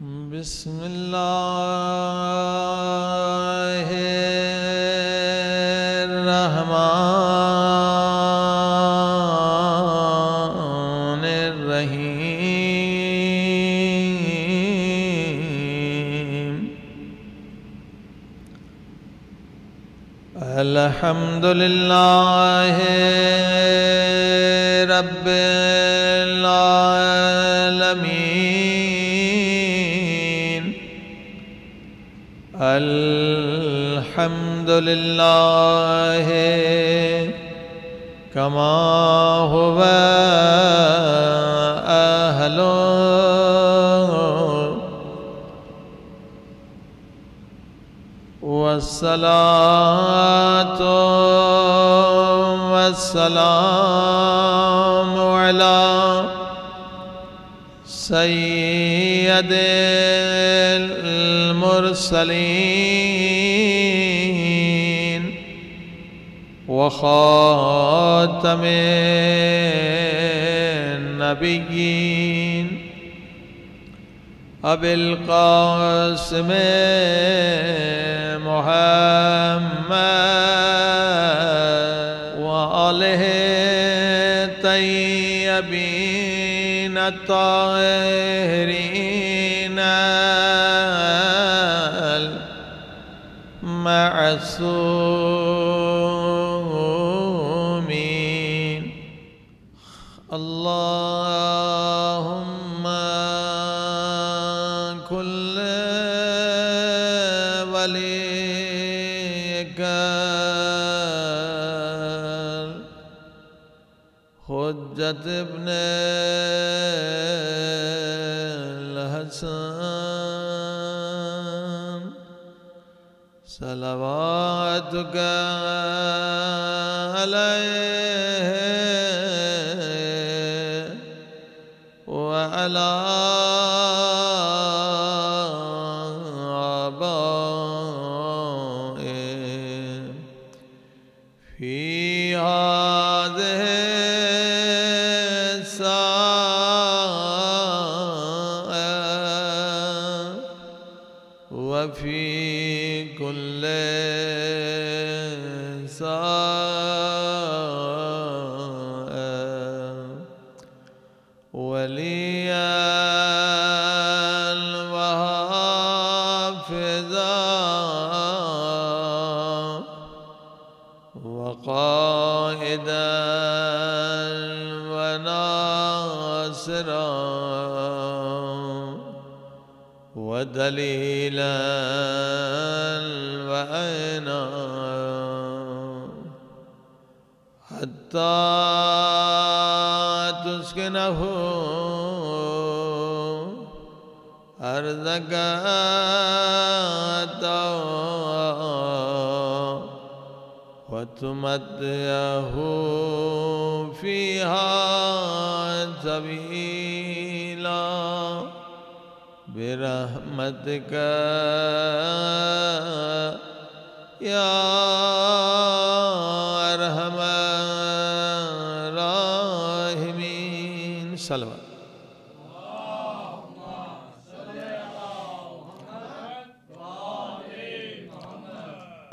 बिस्मिल्लाह रहीम अल्हम्दुलिल्लाह रब्बिल الحمد لله كما هو أهله والصلاة والسلام على سيد المرسلين وخاتم النبيين أبي القاسم محمد وآله الطيبين الطاهرين المعصومين حجة ابن الحسن صلواتك عليه وعلى وقائدا وناصرا ودليلا وعينا حتى تسكنه أرضك وتمتعه فيها سبيلا برحمتك يا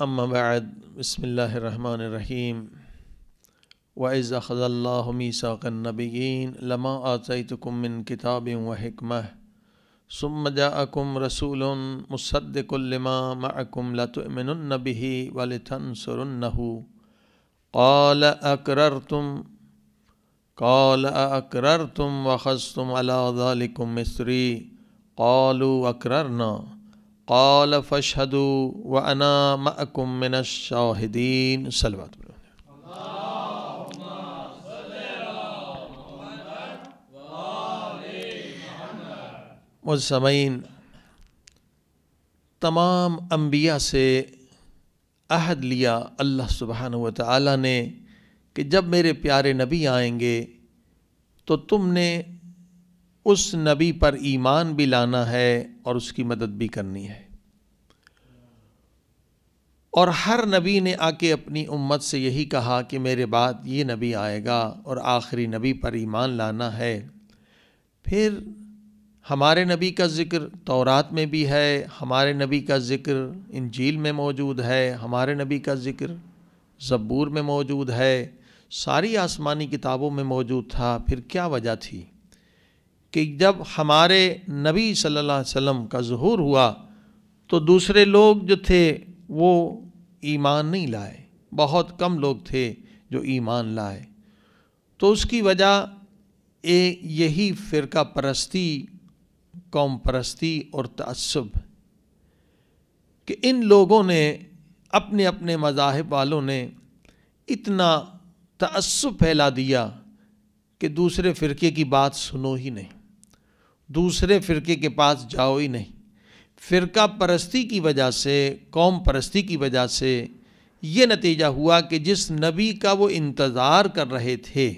अम्माबाद बसमीम वज़ अखज़ल्लामीसाक़नबीन लमा आतमिन किताब व हकम सुमजाकुम रसूल मुसद्दिकमा मकुम लतमिनबी वलिथन वलथनसरनहू कौल अकर तुम कौल अकर तुम वख़स्तुम अलाकम मिसरी कौलू अकरना कौल फ़शहदु व अना मकुम मिन शाहिदीन सलवा मुजसमीन तमाम अम्बिया से अहद लिया अल्लाह सुबहान व ताली ने कि जब मेरे प्यारे नबी आएंगे तो तुमने उस नबी पर ईमान भी लाना है और उसकी मदद भी करनी है और हर नबी ने आके अपनी उम्मत से यही कहा कि मेरे बाद ये नबी आएगा और आखिरी नबी पर ईमान लाना है फिर हमारे नबी का ज़िक्र तौरात में भी है हमारे नबी का ज़िक्र इंजील में मौजूद है हमारे नबी का ज़िक्र ज़ब्बूर में मौजूद है सारी आसमानी किताबों में मौजूद था फिर क्या वजह थी कि जब हमारे नबी सल्लल्लाहु अलैहि वसल्लम का जहूर हुआ तो दूसरे लोग जो थे वो ईमान नहीं लाए बहुत कम लोग थे जो ईमान लाए तो उसकी वजह ए, यही फ़िरका परस्ती कौम परस्ती और तसब कि इन लोगों ने अपने अपने मज़ाहब वालों ने इतना तसब फैला दिया कि दूसरे फ़िरके की बात सुनो ही नहीं दूसरे फ़िरके के पास जाओ ही नहीं फ़िरका परस्ती की वजह से कौम परस्ती की वजह से ये नतीजा हुआ कि जिस नबी का वो इंतज़ार कर रहे थे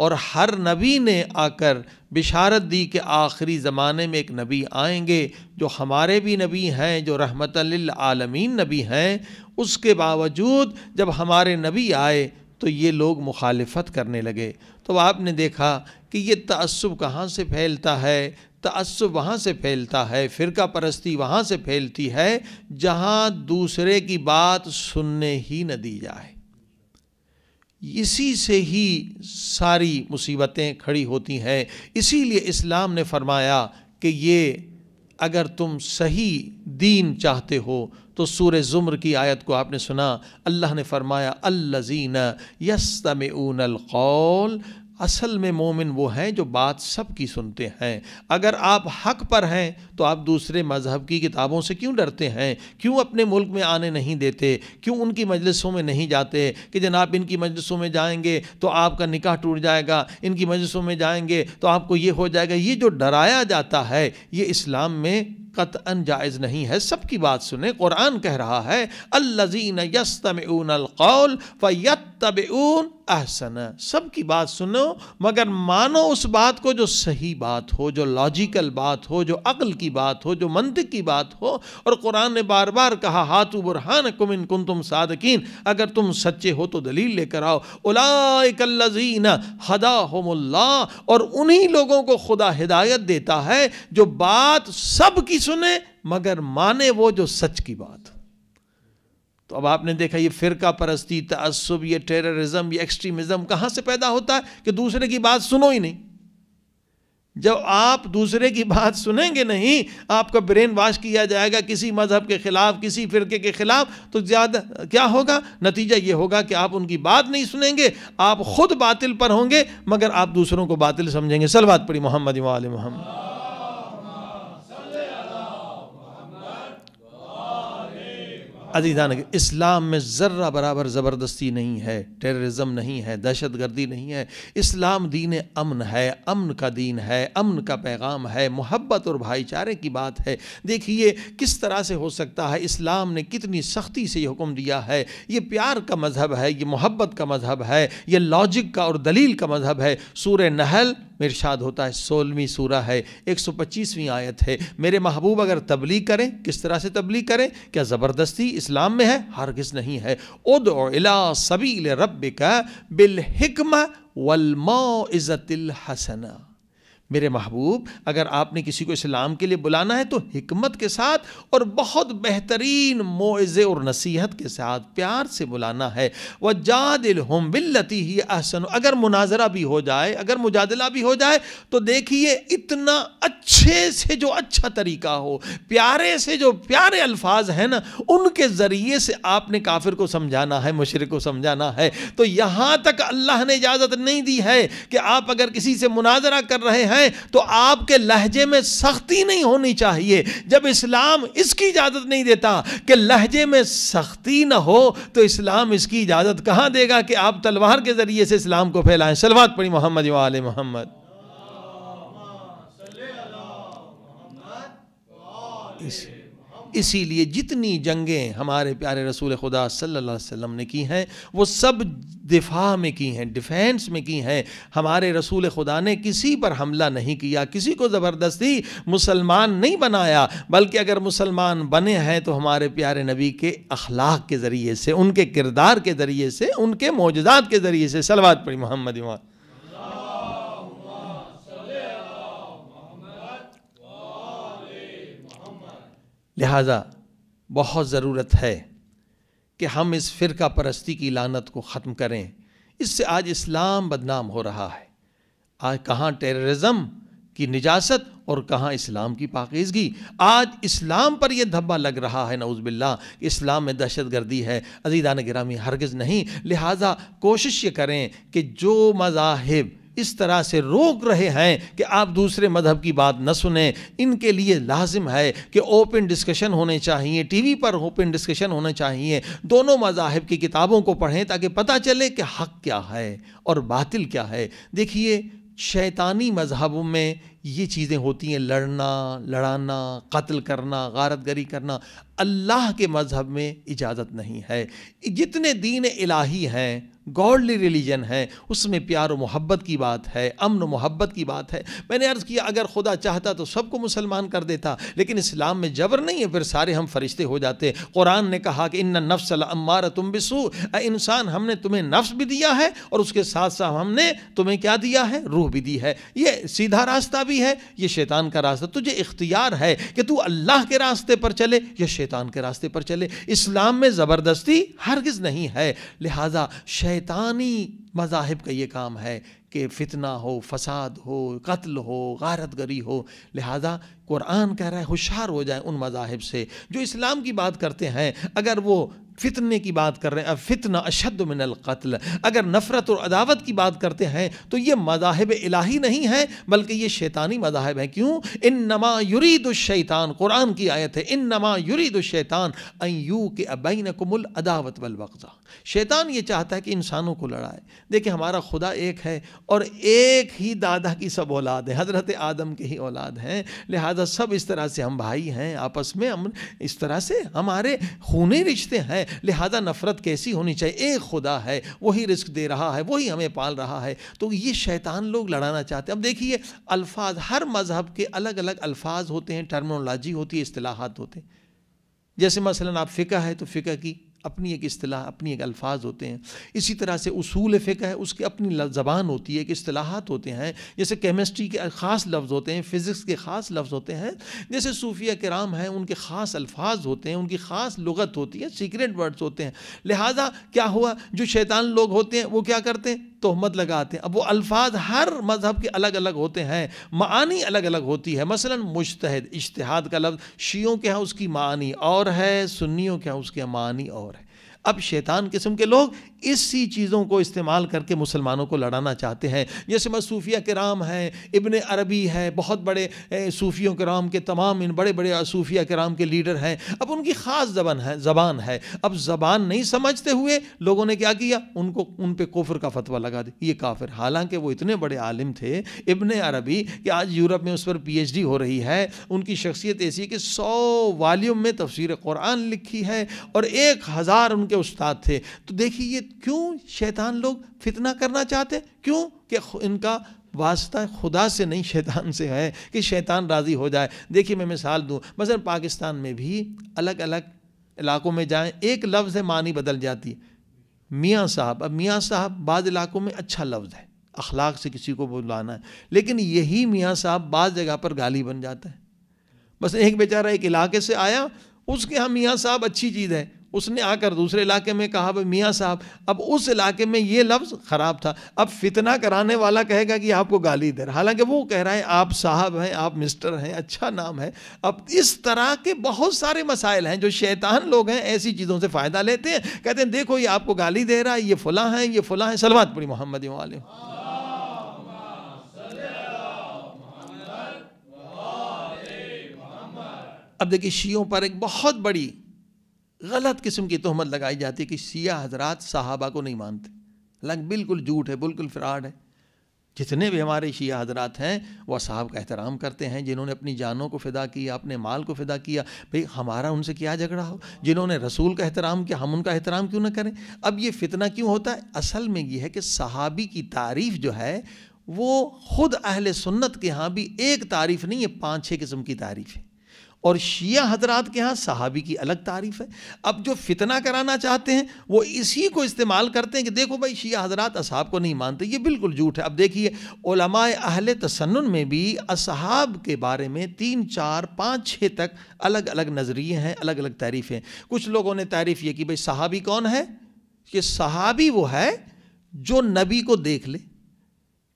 और हर नबी ने आकर बिशारत दी कि आखिरी ज़माने में एक नबी आएंगे जो हमारे भी नबी हैं जो रहमत आलमीन नबी हैं उसके बावजूद जब हमारे नबी आए तो ये लोग मुखालफत करने लगे तो आपने देखा कि ये तसब कहाँ से फैलता है तसब वहाँ से फैलता है फ़िरका परस्ती वहाँ से फैलती है जहाँ दूसरे की बात सुनने ही न दी जाए इसी से ही सारी मुसीबतें खड़ी होती हैं इसीलिए इस्लाम ने फरमाया कि ये अगर तुम सही दीन चाहते हो तो सूर ज़ुम्र की आयत को आपने सुना अल्लाह ने फरमाया अल्लजीन अल कौल असल में मोमिन वो हैं जो बात सब की सुनते हैं अगर आप हक पर हैं तो आप दूसरे मज़हब की किताबों से क्यों डरते हैं क्यों अपने मुल्क में आने नहीं देते क्यों उनकी मजलिसों में नहीं जाते कि जनाब इनकी मजलिसों में जाएंगे तो आपका निकाह टूट जाएगा इनकी मजलिसों में जाएंगे तो आपको ये हो जाएगा ये जो डराया जाता है ये इस्लाम में कत जायज़ नहीं है सबकी बात सुने कुरान कह रहा है अल्लजीन यस्तमऊन अलकौल ऊन अहसन सबकी बात सुनो मगर मानो उस बात को जो सही बात हो जो लॉजिकल बात हो जो अकल की बात हो जो मंत की बात हो और कुरान ने बार बार कहा हाथु बुरहान कुम इन कुन तुम सादकिन अगर तुम सच्चे हो तो दलील लेकर आओ उलाकल्लजीन हदा होमल्ला और उन्हीं लोगों को खुदा हिदायत देता है जो बात सबकी सुने मगर माने वो जो सच की बात तो अब आपने देखा ये फ़िरका परस्ती तसब ये टेररिज्म ये एक्सट्रीमिज्म कहाँ से पैदा होता है कि दूसरे की बात सुनो ही नहीं जब आप दूसरे की बात सुनेंगे नहीं आपका ब्रेन वाश किया जाएगा किसी मज़हब के ख़िलाफ़ किसी फ़िरके के ख़िलाफ़ तो ज़्यादा क्या होगा नतीजा ये होगा कि आप उनकी बात नहीं सुनेंगे आप ख़ुद बातिल पर होंगे मगर आप दूसरों को बातिल समझेंगे सलवात पड़ी मोहम्मद वाल मोहम्मद अजीज़ान इस्लाम में ज़र्रा बराबर ज़बरदस्ती नहीं है टेररिज्म नहीं है दहशत गर्दी नहीं है इस्लाम दीन अमन है अमन का दीन है अमन का पैगाम है मोहब्बत और भाईचारे की बात है देखिए किस तरह से हो सकता है इस्लाम ने कितनी सख्ती से ये हुक्म दिया है ये प्यार का मज़हब है ये मोहब्बत का मज़हब है ये लॉजिक का और दलील का मज़हब है सूर नहल शाद होता है सोलहवीं सूरा है एक सौ पच्चीसवीं आयत है मेरे महबूब अगर तबलीग करें किस तरह से तबलीग करें क्या ज़बरदस्ती इस्लाम में है हरगज़ नहीं है उद अला सबील रब का बिलहिकम वलमा इज़तिल हसना मेरे महबूब अगर आपने किसी को इस्लाम के लिए बुलाना है तो हमत के साथ और बहुत बेहतरीन मोज़े और नसीहत के साथ प्यार से बुलाना है व जादिल हम बिल्लती ही अहसन अगर मुनाजरा भी हो जाए अगर मुजादला भी हो जाए तो देखिए इतना अच्छे से जो अच्छा तरीका हो प्यारे से जो प्यारे अल्फाज हैं ना उनके ज़रिए से आपने काफिर को समझाना है मुशरक को समझाना है तो यहाँ तक अल्लाह ने इजाज़त नहीं दी है कि आप अगर किसी से मुनाजरा कर रहे हैं जाए तो आपके लहजे में सख्ती नहीं होनी चाहिए जब इस्लाम इसकी इजाज़त नहीं देता कि लहजे में सख्ती ना हो तो इस्लाम इसकी इजाज़त कहां देगा कि आप तलवार के ज़रिए से इस्लाम को फैलाएं सलवात पड़ी मोहम्मद वाल मोहम्मद इसीलिए जितनी जंगें हमारे प्यारे रसूल खुदा सल्लल्लाहु अलैहि वसल्लम ने की हैं वो सब दिफा में की हैं डिफेंस में की हैं हमारे रसूल खुदा ने किसी पर हमला नहीं किया किसी को ज़बरदस्ती मुसलमान नहीं बनाया बल्कि अगर मुसलमान बने हैं तो हमारे प्यारे नबी के अखलाक के ज़रिए से उनके किरदार के ज़रिए से उनके मौजदात के ज़रिए से सलवात पड़ी मोहम्मद इमाम लिहाजा बहुत ज़रूरत है कि हम इस फ़िरका परस्ती की लानत को ख़त्म करें इससे आज इस्लाम बदनाम हो रहा है आज कहाँ टेररिज्म की निजासत और कहाँ इस्लाम की पाकिजगी आज इस्लाम पर यह धब्बा लग रहा है नउज़बिल्ला इस्लाम में दहशत गर्दी है अजीज़ान ग्रामी हरगज़ नहीं लिहाजा कोशिश ये करें कि जो मजाहब इस तरह से रोक रहे हैं कि आप दूसरे मजहब की बात न सुने इनके लिए लाजिम है कि ओपन डिस्कशन होने चाहिए टीवी पर ओपन डिस्कशन होने चाहिए दोनों मजाहब की किताबों को पढ़ें ताकि पता चले कि हक क्या है और बातिल क्या है देखिए शैतानी मजहबों में ये चीज़ें होती हैं लड़ना लड़ाना कत्ल करना गारत करना अल्लाह के मज़हब में इजाज़त नहीं है जितने दीन इलाही हैं गॉडली रिलीजन है उसमें प्यार और मोहब्बत की बात है अमन मोहब्बत की बात है मैंने अर्ज़ किया अगर खुदा चाहता तो सबको मुसलमान कर देता लेकिन इस्लाम में जबर नहीं है फिर सारे हम फरिश्ते हो जाते कुरान ने कहा कि इन नफ्स अम्मार तुम बिसू इंसान हमने तुम्हें नफ्स भी दिया है और उसके साथ साथ हमने तुम्हें क्या दिया है रूह भी दी है ये सीधा रास्ता भी है ये शैतान का रास्ता तुझे इख्तियार है कि तू अल्लाह के रास्ते पर चले या शैतान शैतान के रास्ते पर चले इस्लाम में ज़बरदस्ती हरगिज़ नहीं है लिहाजा शैतानी मजाहब का ये काम है कि फितना हो फसाद हो कत्ल हो गारत गरी हो लिहाजा कुरान कह रहा है होशार हो जाए उन मजाहब से जो इस्लाम की बात करते हैं अगर वो फितने की बात कर रहे हैं फितना अशद मिनल कत्ल अगर नफ़रत और अदावत की बात करते हैं तो ये मजाहब इलाही नहीं है बल्कि ये शैतानी मजाहब हैं क्यों इन नमा शैतान कुरान की आयत है इन नमा शैतान अयू के अबैन कुमल अदावत वलवजा शैतान ये चाहता है कि इंसानों को लड़ाए देखिए हमारा खुदा एक है और एक ही दादा की सब औलाद है हज़रत आदम के ही औलाद हैं लिहाजा सब इस तरह से हम भाई हैं आपस में हम इस तरह से हमारे खूनी रिश्ते हैं लिहाजा नफ़रत कैसी होनी चाहिए एक खुदा है वही रिस्क दे रहा है वही हमें पाल रहा है तो ये शैतान लोग लड़ाना चाहते हैं अब देखिए अल्फाज हर मज़हब के अलग अलग अल्फाज होते हैं टर्मोलॉजी होती है असलाहत होते हैं जैसे मसला आप फ़िका है तो फ़िका की अपनी एक असलाह अपनी एक अल्फाज होते हैं इसी तरह से उसूल फ़िक है उसकी अपनी ज़बान होती है एक असलाहत होते हैं जैसे केमिस्ट्री के ख़ास लफ्ज़ होते हैं फ़िज़िक्स के ख़ास लफ्ज़ होते हैं जैसे सूफिया कराम हैं उनके ख़ास अल्फाज होते हैं उनकी ख़ास लगत होती है सीक्रेट वर्ड्स होते हैं लिहाजा क्या हुआ जो शैतान लोग होते हैं वो क्या करते हैं तोहमत लगाते हैं अब वो अल्फाज हर मज़हब के अलग अलग होते हैं मानी अलग अलग होती है मसलन मुश्तहद इश्तहाद का लफ्ज़ शीयों के यहाँ उसकी मानी और है सुन्नियों के यहाँ उसके मानी और है अब शैतान किस्म के लोग इसी चीज़ों को इस्तेमाल करके मुसलमानों को लड़ाना चाहते हैं जैसे के कराम हैं इबन अरबी है बहुत बड़े सूफियों के राम के तमाम इन बड़े बड़े सूफिया कराम के लीडर हैं अब उनकी ख़ास जबान है ज़बान है अब ज़बान नहीं समझते हुए लोगों ने क्या किया उनको उन पर कोफर का फतवा लगा दिया ये काफिर हालांकि वो इतने बड़े आलिम थे इबन अरबी कि आज यूरोप में उस पर डी हो रही है उनकी शख्सियत ऐसी कि सौ वालीम में तफसर कुरान लिखी है और एक हज़ार उनके के उस्ताद थे तो देखिए ये क्यों शैतान लोग फितना करना चाहते क्यों कि इनका वास्ता खुदा से नहीं शैतान से है कि शैतान राज़ी हो जाए देखिए मैं मिसाल दूँ बस पाकिस्तान में भी अलग अलग इलाकों में जाएँ एक लफ्ज़ है मानी बदल जाती है मियाँ साहब अब मियाँ साहब बाद इलाकों में अच्छा लफ्ज़ है अखलाक से किसी को बुलाना है लेकिन यही मियाँ साहब बाद जगह पर गाली बन जाता है बस एक बेचारा एक इलाके से आया उसके यहाँ मियाँ साहब अच्छी चीज़ है उसने आकर दूसरे इलाके में कहा भाई मियाँ साहब अब उस इलाके में ये लफ्ज़ ख़राब था अब फितना कराने वाला कहेगा कि आपको गाली दे रहा हालांकि वो कह रहा है आप साहब हैं आप मिस्टर हैं अच्छा नाम है अब इस तरह के बहुत सारे मसाइल हैं जो शैतान लोग हैं ऐसी चीज़ों से फ़ायदा लेते हैं कहते हैं देखो ये आपको गाली दे रहा है ये फुला है ये फुला है सलवात पड़ी मोहम्मद वाले अब देखिए शियों पर एक बहुत बड़ी गलत किस्म की तहमत लगाई जाती है कि शिया हजरात साहबा को नहीं मानते लग बिल्कुल झूठ है बिल्कुल फ्राड है जितने भी हमारे शिया हजरात हैं वह साहब का एहतराम करते हैं जिन्होंने अपनी जानों को फ़िदा किया अपने माल को फ़िदा किया भाई हमारा उनसे क्या झगड़ा हो जिन्होंने रसूल का एहतराम किया हम उनका एहतराम क्यों ना करें अब ये फितना क्यों होता है असल में ये है कि सहाबी की तारीफ़ जो है वो ख़ुद अहल सुन्नत के यहाँ भी एक तारीफ़ नहीं है पाँच छः किस्म की तारीफ़ है और शिया हजरात के यहाँ सहाबी की अलग तारीफ है अब जो फितना कराना चाहते हैं वो इसी को इस्तेमाल करते हैं कि देखो भाई शिया हजरात असहाब को नहीं मानते ये बिल्कुल झूठ है अब देखिए ओलमाए अहल तसन्न में भी असहाब के बारे में तीन चार पाँच छः तक अलग अलग नज़रिए हैं अलग अलग तारीफ़ें कुछ लोगों ने तारीफ़ ये कि भाई सहाबी कौन है कि सहाबी वो है जो नबी को देख ले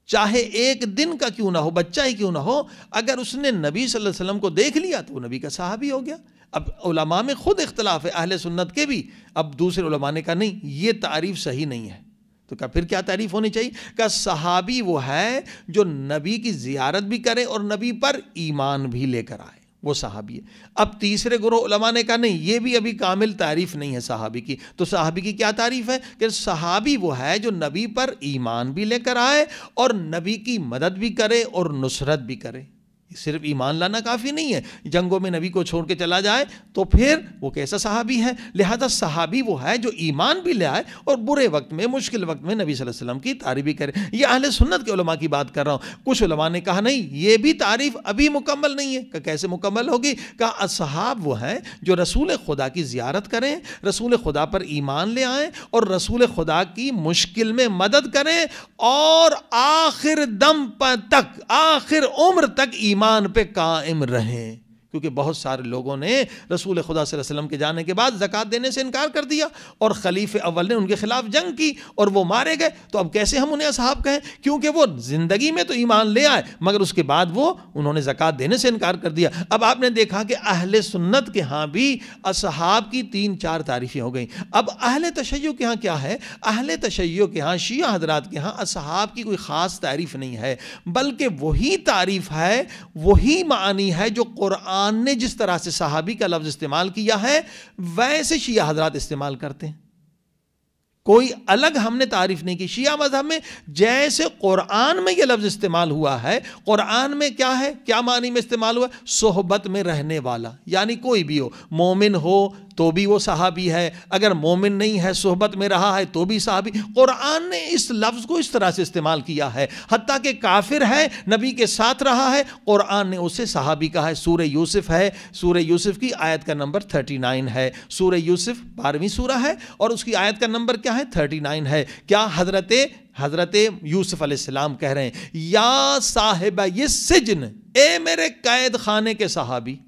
चाहे एक दिन का क्यों ना हो बच्चा ही क्यों ना हो अगर उसने नबी सल्लल्लाहु अलैहि वसल्लम को देख लिया तो वो नबी का साहबी हो गया अब उलमा में ख़ुद इख्तलाफ है अहले सुन्नत के भी अब दूसरे उलमा ने कहा नहीं ये तारीफ़ सही नहीं है तो क्या फिर क्या तारीफ़ होनी चाहिए क्या सहाबी वो है जो नबी की ज़ियारत भी करे और नबी पर ईमान भी लेकर आए वो सहाबी है अब तीसरे गुरु उलमा ने कहा नहीं ये भी अभी कामिल तारीफ़ नहीं है सहाबी की तो सहाबी की क्या तारीफ़ है कि सहाबी वो है जो नबी पर ईमान भी लेकर आए और नबी की मदद भी करे और नुसरत भी करे सिर्फ ईमान लाना काफ़ी नहीं है जंगों में नबी को छोड़ के चला जाए तो फिर वो कैसा सहाबी है लिहाजा सहाबी वो है जो ईमान भी ले आए और बुरे वक्त में मुश्किल वक्त में नबी वसल्लम की तारीफ भी करे ये अहल सुन्नत के उलमा की बात कर रहा हूँ कुछ उलमा ने कहा नहीं ये भी तारीफ़ अभी मुकम्मल नहीं है का कैसे मुकम्मल होगी कहा असहाब वो हैं जो रसूल खुदा की ज्यारत करें रसूल खुदा पर ईमान ले आएँ और रसूल खुदा की मुश्किल में मदद करें और आखिर दम तक आखिर उम्र तक ईमान ईमान पे कायम रहें क्योंकि बहुत सारे लोगों ने रसूल खुदा वसल्लम के जाने के बाद ज़क़़त देने से इनकार कर दिया और खलीफ अव्वल ने उनके ख़िलाफ़ जंग की और वो मारे गए तो अब कैसे हम उन्हें असहाब कहें क्योंकि वो ज़िंदगी में तो ईमान ले आए मगर उसके बाद वो उन्होंने ज़क़़त देने से इनकार कर दिया अब आपने देखा कि अहल सुन्नत के यहाँ भी असहाब की तीन चार तारीफ़ें हो गई अब अहल तशैय के यहाँ क्या है अहल तशैय के यहाँ शिया हजरात के यहाँ असहाब की कोई ख़ास तारीफ़ नहीं है बल्कि वही तारीफ़ है वही मानी है जो क़ुरान कुरान ने जिस तरह से सहाबी का लफ्ज़ इस्तेमाल किया है वैसे शिया हजरात इस्तेमाल करते हैं कोई अलग हमने तारीफ नहीं की शिया मजहब में जैसे कुरान में यह लफ्ज़ इस्तेमाल हुआ है कुरान में क्या है क्या मानी में इस्तेमाल हुआ सोहबत में रहने वाला यानी कोई भी हो मोमिन हो तो भी वो सहाबी है अगर मोमिन नहीं है सोहबत में रहा है तो भी सहाबी क़ुरान ने इस लफ्ज़ को इस तरह से इस्तेमाल किया है हती के काफिर है नबी के साथ रहा है क़ुरान ने उसे सहाबी कहा है सूर यूसुफ़ है सूर यूसुफ़ की आयत का नंबर थर्टी नाइन है सूर यूसुफ़ बारहवीं सूरा है और उसकी आयत का नंबर क्या है थर्टी नाइन है क्या हज़रत हज़रत यूसुफ़ अलैहिस्सलाम कह रहे हैं या साहिब ये सिजन ए मेरे कैद खाने के सहाबी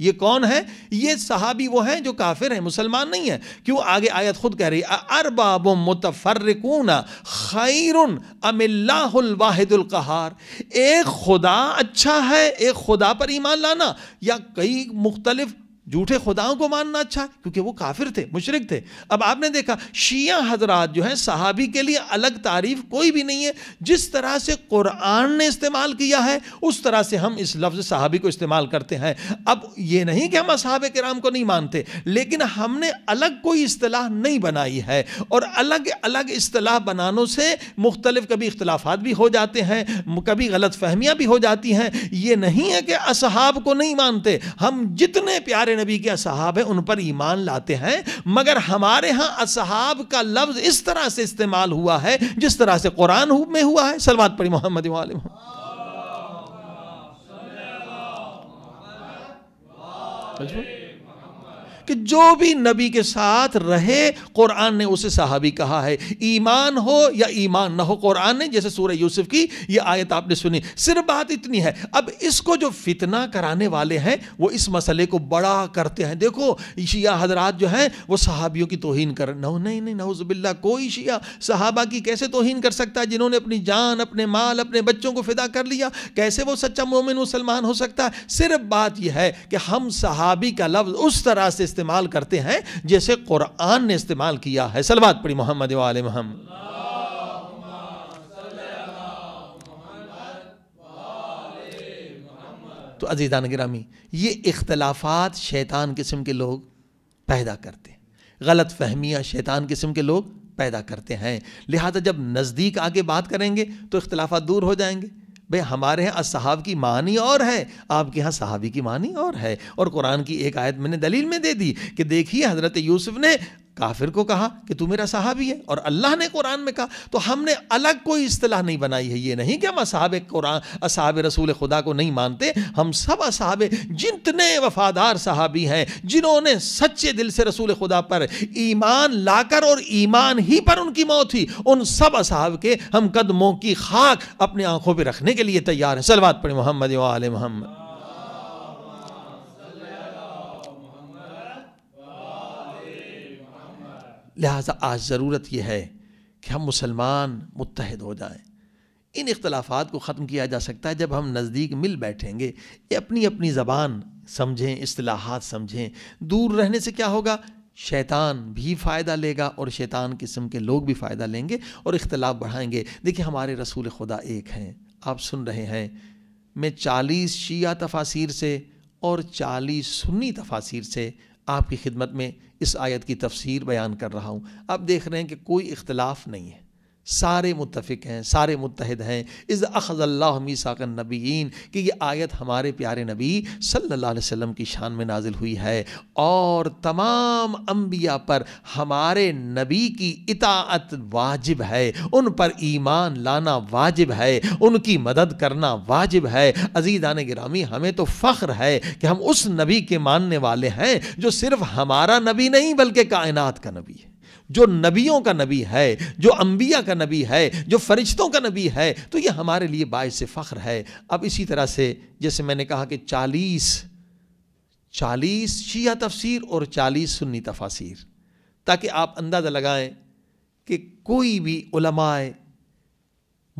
ये कौन है ये सहाबी वो हैं जो काफिर हैं मुसलमान नहीं है क्यों आगे आयत खुद कह रही है अरबाब मुतफरकून खैर कहार एक खुदा अच्छा है एक खुदा पर ईमान लाना या कई मुख्तलिफ झूठे खुदाओं को मानना अच्छा क्योंकि वो काफिर थे मुशरक थे अब आपने देखा शिया हजरात जो हैं सहाबी के लिए अलग तारीफ कोई भी नहीं है जिस तरह से कुरान ने इस्तेमाल किया है उस तरह से हम इस लफ्ज़ सहाबी को इस्तेमाल करते हैं अब ये नहीं कि हम असहाब कराम को नहीं मानते लेकिन हमने अलग कोई असलाह नहीं बनाई है और अलग अलग असलाह बनानों से मुख्तलिफ कभी इख्तलाफा भी हो जाते हैं कभी गलत फहमियाँ भी हो जाती हैं ये नहीं है कि असहाब को नहीं मानते हम जितने प्यारे नबी के असहाब हैं उन पर ईमान लाते हैं मगर हमारे यहाँ असहाब का लफ्ज़ इस तरह से इस्तेमाल हुआ है जिस तरह से कुरान में हुआ है सलवात पड़ी मोहम्मद वाले मोहम्मद कि जो भी नबी के साथ रहे कुरान ने उसे सहाबी कहा है ईमान हो या ईमान ना हो कुरान ने जैसे सूर्य यूसुफ की यह आयत आपने सुनी सिर्फ बात इतनी है अब इसको जो फितना कराने वाले हैं वो इस मसले को बड़ा करते हैं देखो शिया हजरात जो हैं वो सहाबियों की तोहन कर नो नहीं नहीं नौजबिल्ला कोई शिया सहाबा की कैसे तोहन कर सकता है जिन्होंने अपनी जान अपने माल अपने बच्चों को फिदा कर लिया कैसे वो सच्चा मोमिन मुसलमान हो सकता है सिर्फ बात यह है कि हम सहाबी का लफ्ज़ उस तरह से इस्तेमाल करते हैं जैसे क़ुरान ने इस्तेमाल किया है सलवात पड़ी मोहम्मद वाले मोहम्मद तो अजीज़ान ग्रामी ये इख्तलाफात शैतान किस्म के लोग पैदा करते हैं गलत फहमियाँ शैतान किस्म के लोग पैदा करते हैं लिहाजा जब नज़दीक आके बात करेंगे तो इख्तलाफा दूर हो जाएंगे भाई हमारे यहाँ असहाब की मानी और है आपके यहाँ सहाबी की मानी और है और कुरान की एक आयत मैंने दलील में दे दी कि देखिए हज़रत यूसुफ ने काफिर को कहा कि तू मेरा सहाबी है और अल्लाह ने कुरान में कहा तो हमने अलग कोई इस्तलाह नहीं बनाई है ये नहीं कि हम असहाब कुरान असहाब रसूल खुदा को नहीं मानते हम सब असहाब जितने वफादार सहाबी हैं जिन्होंने सच्चे दिल से रसूल खुदा पर ईमान लाकर और ईमान ही पर उनकी मौत हुई उन सब असहाब के हम कदमों की खाक अपने आंखों पर रखने के लिए तैयार हैं सलवाद पढ़े मोहम्मद वाले मोहम्मद लिहाजा आज ज़रूरत यह है कि हम मुसलमान मुतहद हो जाएँ इन इख्तलाफात को ख़त्म किया जा सकता है जब हम नज़दीक मिल बैठेंगे ये अपनी अपनी ज़बान समझें असलाहत समझें दूर रहने से क्या होगा शैतान भी फ़ायदा लेगा और शैतान किस्म के लोग भी फ़ायदा लेंगे और इख्तलाफ बढ़ाएंगे देखिए हमारे रसूल खुदा एक हैं आप सुन रहे हैं मैं चालीस शिया तफासिर से और चालीस सुन्नी तफासिर से आपकी खिदमत में इस आयत की तफसीर बयान कर रहा हूँ आप देख रहे हैं कि कोई इख्तलाफ नहीं है सारे मुतफ़ हैं सारे मुतहद हैं इस अखज़ल्लासाकन नबीन कि ये आयत हमारे प्यारे नबी सल्लल्लाहु अलैहि वसल्लम की शान में नाजिल हुई है और तमाम अम्बिया पर हमारे नबी की इताअत वाजिब है उन पर ईमान लाना वाजिब है उनकी मदद करना वाजिब है अजीज़ान गिरामी हमें तो फ़ख्र है कि हम उस नबी के मानने वाले हैं जो सिर्फ़ हमारा नबी नहीं बल्कि कायनात का नबी है जो नबियों का नबी है जो अम्बिया का नबी है जो फरिश्तों का नबी है तो ये हमारे लिए बायस फ़ख्र है अब इसी तरह से जैसे मैंने कहा कि चालीस चालीस शिया तफसीर और चालीस सुन्नी तफासिर ताकि आप अंदाज़ा लगाएं कि कोई भी उलमाए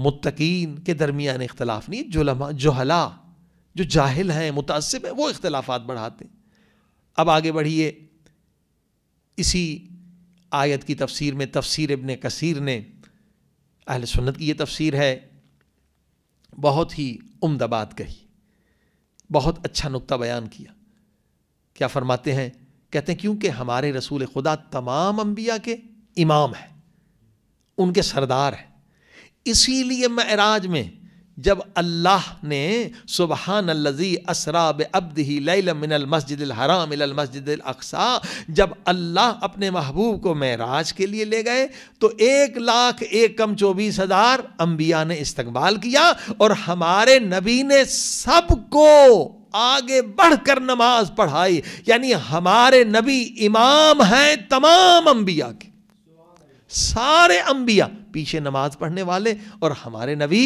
मुतकीन के दरमियान इख्तलाफ नहीं जो जोहला जो जाहिल हैं मुतासब हैं वो इख्तलाफात बढ़ाते अब आगे बढ़िए इसी आयत की तफसीर में तफसीर इबन कसीर ने अहल सुन्नत की ये तफसीर है बहुत ही उम्दा बात कही बहुत अच्छा नुक्ता बयान किया क्या फरमाते हैं कहते हैं क्योंकि हमारे रसूल खुदा तमाम अम्बिया के इमाम हैं उनके सरदार हैं इसीलिए महराज में जब अल्लाह ने सुबहान लजी असरा अब्द ही मिनल मस्जिद हराम मस्जिद अक्सा जब अल्लाह अपने महबूब को महराज के लिए ले गए तो एक लाख एक कम चौबीस हज़ार अम्बिया ने इस्तकबाल किया और हमारे नबी ने सबको आगे बढ़कर नमाज पढ़ाई यानी हमारे नबी इमाम हैं तमाम अम्बिया के सारे अम्बिया पीछे नमाज पढ़ने वाले और हमारे नबी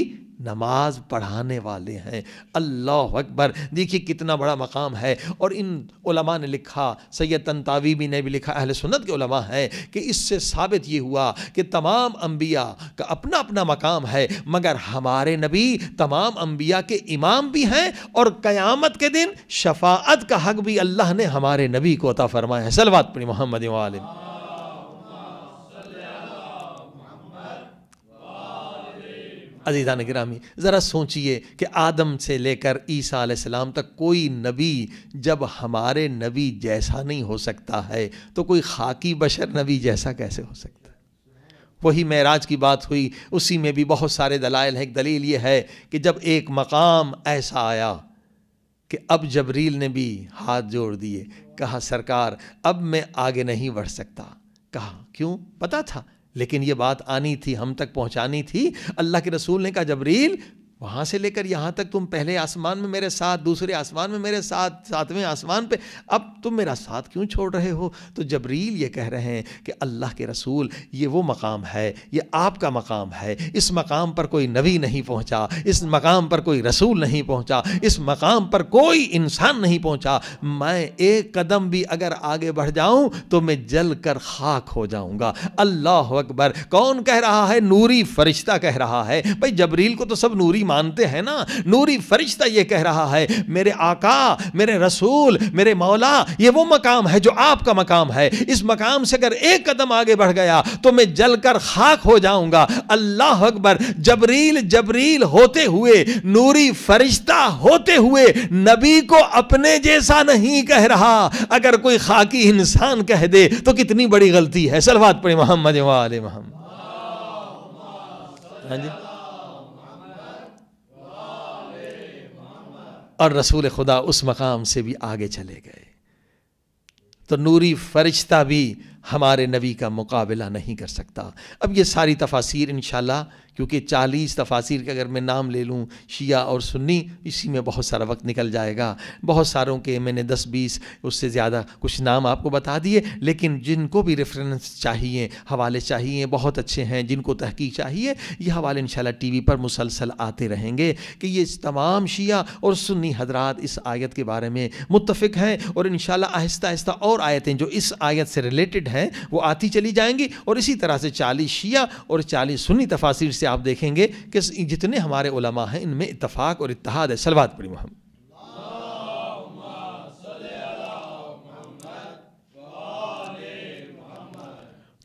नमाज पढ़ाने वाले हैं अल्लाह अकबर देखिए कितना बड़ा मकाम है और इन उलमा ने लिखा सैयद तावीबी ने भी लिखा अहल सुन्नत के उलमा हैं कि इससे साबित ये हुआ कि तमाम अम्बिया का अपना अपना मकाम है मगर हमारे नबी तमाम अम्बिया के इमाम भी हैं और क़यामत के दिन शफात का हक भी अल्लाह ने हमारे नबी को अता फ़रमाया है सलवात मोहम्मद वालम अजीज़ान ग्रामी ज़रा सोचिए कि आदम से लेकर ईसा आसमाम तक कोई नबी जब हमारे नबी जैसा नहीं हो सकता है तो कोई खाकी बशर नबी जैसा कैसे हो सकता वही महराज की बात हुई उसी में भी बहुत सारे दलाइल हैं एक दलील ये है कि जब एक मकाम ऐसा आया कि अब जबरील ने भी हाथ जोड़ दिए कहा सरकार अब मैं आगे नहीं बढ़ सकता कहा क्यों पता था लेकिन ये बात आनी थी हम तक पहुंचानी थी अल्लाह के रसूल ने कहा जबरील वहाँ से लेकर यहाँ तक तुम पहले आसमान में मेरे साथ दूसरे आसमान में मेरे साथ सातवें आसमान पे अब तुम मेरा साथ क्यों छोड़ रहे हो तो जबरील ये कह रहे हैं कि अल्लाह के रसूल ये वो मकाम है ये आपका मकाम है इस मकाम पर कोई नबी नहीं पहुँचा इस मकाम पर कोई रसूल नहीं पहुँचा इस मकाम पर कोई इंसान नहीं पहुँचा मैं एक कदम भी अगर आगे बढ़ जाऊँ तो मैं जल कर खाक हो जाऊँगा अल्लाह अकबर कौन कह रहा है नूरी फरिश्ता कह रहा है भाई जबरील को तो सब नूरी मानते हैं ना नूरी फरिश्ता ये कह रहा है मेरे आका मेरे रसूल मेरे मौला ये वो मकाम है जो आपका मकाम है इस मकाम से अगर एक कदम आगे बढ़ गया तो मैं जलकर खाक हो जाऊंगा अल्लाह अकबर जबरील जबरील होते हुए नूरी फरिश्ता होते हुए नबी को अपने जैसा नहीं कह रहा अगर कोई खाकी इंसान कह दे तो कितनी बड़ी गलती है सलवाद पड़े मोहम्मद वाले मोहम्मद हाँ जी और रसूल खुदा उस मकाम से भी आगे चले गए तो नूरी फरिश्ता भी हमारे नबी का मुकाबला नहीं कर सकता अब ये सारी तफासिर इन क्योंकि चालीस तफासिर के अगर मैं नाम ले लूँ शिया और सुन्नी इसी में बहुत सारा वक्त निकल जाएगा बहुत सारों के मैंने दस बीस उससे ज़्यादा कुछ नाम आपको बता दिए लेकिन जिनको भी रेफरेंस चाहिए हवाले चाहिए बहुत अच्छे हैं जिनको तहकीक चाहिए ये हवाले इन वी पर मुसलसल आते रहेंगे कि ये तमाम शिया और सुन्नी हजरात इस आयत के बारे में मुतफ़ हैं और इन आहिस्ता आहिस्ता और आयतें जो इस आयत से रिलेटेड हैं वो आती चली जाएंगी और इसी तरह से चालीस शिया और चालीस सुन्नी तफासिर से आप देखेंगे कि जितने हमारे उलमा हैं इनमें इतफ़ाक़ और इतहाद है सलवाद पड़ी मोहम्मद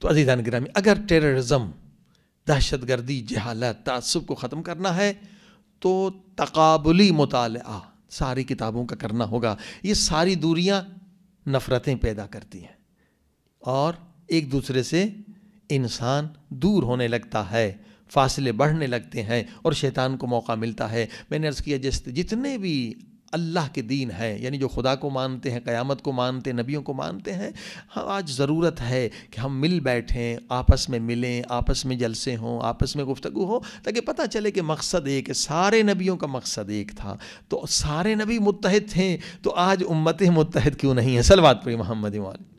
तो अजीज़ान ग्रामी अगर टेररिज्म दहशत गर्दी जहालत तसब को ख़त्म करना है तो तकबली मताल सारी किताबों का करना होगा ये सारी दूरियाँ नफ़रतें पैदा करती हैं और एक दूसरे से इंसान दूर होने लगता है फासले बढ़ने लगते हैं और शैतान को मौका मिलता है मैंने अर्ज़ किया जिस जितने भी अल्लाह के दीन है यानी जो खुदा को मानते हैं क़यामत को मानते हैं नबियों को मानते हैं हाँ आज ज़रूरत है कि हम मिल बैठें आपस में मिलें आपस में जलसे हों आपस में गुफ्तु हो ताकि पता चले कि मकसद एक है सारे नबियों का मकसद एक था तो सारे नबी मुतहद थे तो आज उम्मत मुतहद क्यों नहीं है सलवात पर महमद वाली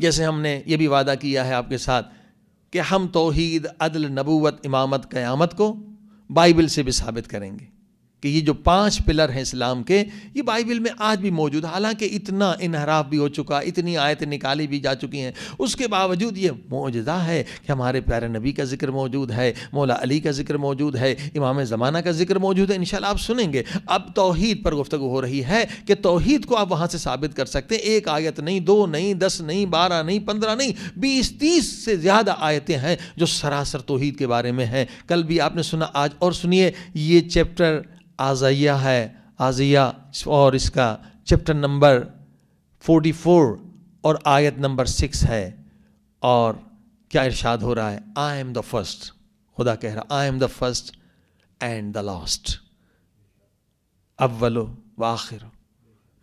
जैसे हमने ये भी वादा किया है आपके साथ कि हम तोहीद अदल नबूत इमामत क़यामत को बाइबल से भी साबित करेंगे कि ये जो पांच पिलर हैं इस्लाम के ये बाइबल में आज भी मौजूद हालांकि इतना इनहराफ भी हो चुका इतनी आयतें निकाली भी जा चुकी हैं उसके बावजूद ये मौजदा है कि हमारे प्यारे नबी का जिक्र मौजूद है मौला अली का जिक्र मौजूद है इमाम ज़माना का जिक्र मौजूद है इन आप सुनेंगे अब तोहहीद पर गुफ्तु हो रही है कि तोहहीद को आप वहाँ से साबित कर सकते हैं एक आयत नहीं दो नहीं दस नहीं बारह नहीं पंद्रह नहीं बीस तीस से ज़्यादा आयतें हैं जो सरासर तोहहीद के बारे में हैं कल भी आपने सुना आज और सुनिए ये चैप्टर आज़ैया है आज़िया और इसका चैप्टर नंबर 44 और आयत नंबर 6 है और क्या इरशाद हो रहा है आई एम द फर्स्ट खुदा कह रहा I am the first and the last अव्वलो व आखिर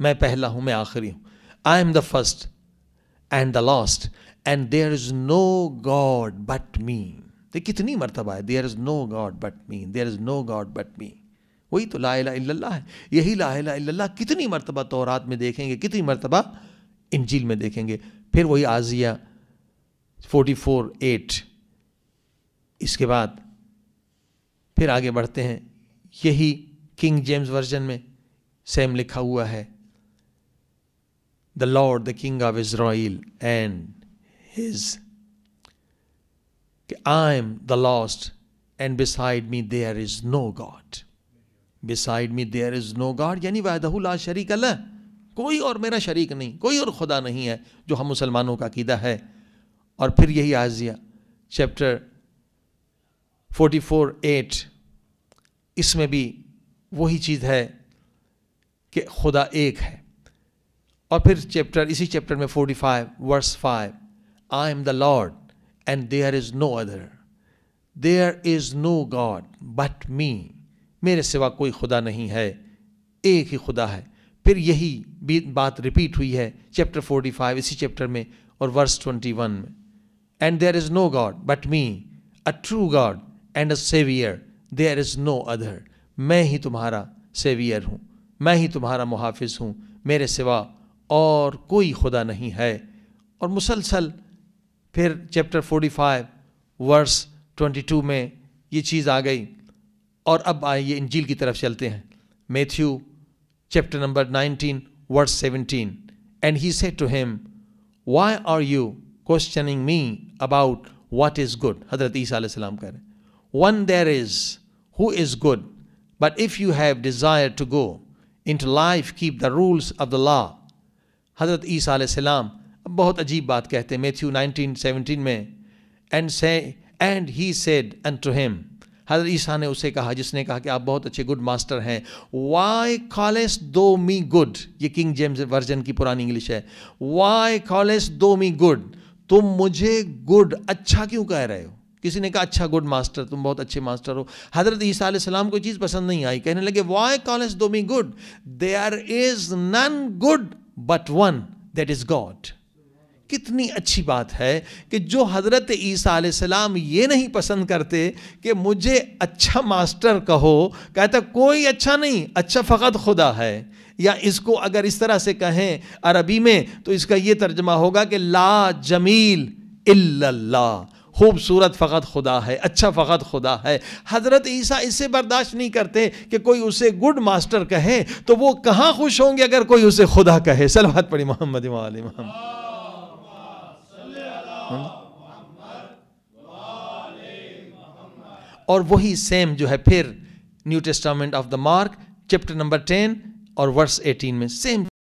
मैं पहला हूँ मैं आखिरी हूँ I am the first and the last and there is no God but me ये कितनी मरतबा है there is no God but me there is no God but me वही तो ला इला है यही ला इला कितनी मरतबा तोरात में देखेंगे कितनी मरतबा इंजील में देखेंगे फिर वही आजिया फोर्टी फोर एट इसके बाद फिर आगे बढ़ते हैं यही किंग जेम्स वर्जन में सेम लिखा हुआ है the Lord the King of Israel and his I am the last and beside me there is no God beside me there is no God यानी ला शरीक अल कोई और मेरा शरीक नहीं कोई और खुदा नहीं है जो हम मुसलमानों का अकीदा है और फिर यही आजिया चैप्टर फोर एट इसमें भी वही चीज़ है कि खुदा एक है और फिर चैप्टर इसी चैप्टर में five verse five I am the Lord and there is no other there is no God but me मेरे सिवा कोई खुदा नहीं है एक ही खुदा है फिर यही बात रिपीट हुई है चैप्टर 45 इसी चैप्टर में और वर्स 21 में and there is no God but me a true God and a saviour there is no other मैं ही तुम्हारा सेवियर हूँ मैं ही तुम्हारा मुहाफ़ हूँ मेरे सिवा और कोई खुदा नहीं है और मुसलसल फिर चैप्टर 45 वर्स 22 में ये चीज़ आ गई और अब आइए इंजील की तरफ चलते हैं Matthew chapter number 19 verse 17 and he said to him why are you questioning me about what is good Hazrat Isa सलाम कह रहे one there is who is good but if you have desire to go in to life keep the rules of the law Hazrat Isa सलाम अब बहुत अजीब बात कहते हैं मैथ्यू 19 17 में एंड से and he said and to him Hazrat Isa ने उसे कहा जिसने कहा कि आप बहुत अच्छे गुड मास्टर हैं why callest thou me good ये किंग जेम्स वर्जन की पुरानी इंग्लिश है Y callest thou me good तुम मुझे गुड अच्छा क्यों कह रहे हो किसी ने कहा अच्छा गुड मास्टर तुम बहुत अच्छे मास्टर हो हजरत ईसा सलाम को चीज़ पसंद नहीं आई कहने लगे why callest thou me good there is none good but one that is God कितनी अच्छी बात है कि जो हज़रत ईसा सलाम ये नहीं पसंद करते कि मुझे अच्छा मास्टर कहो कहता कोई अच्छा नहीं अच्छा फ़कत खुदा है या इसको अगर इस तरह से कहें अरबी में तो इसका ये तर्जमा होगा कि ला जमील इला खूबसूरत फ़कत खुदा है अच्छा फ़कत खुदा है हज़रत ईसा इसे बर्दाश्त नहीं करते कि कोई उसे गुड मास्टर कहे तो वो कहाँ खुश होंगे अगर कोई उसे खुदा कहे सलवात पड़ी मोहम्मद मोहम्मद और वही सेम जो है फिर New Testament of the Mark chapter number ten और वर्स एटीन में सेम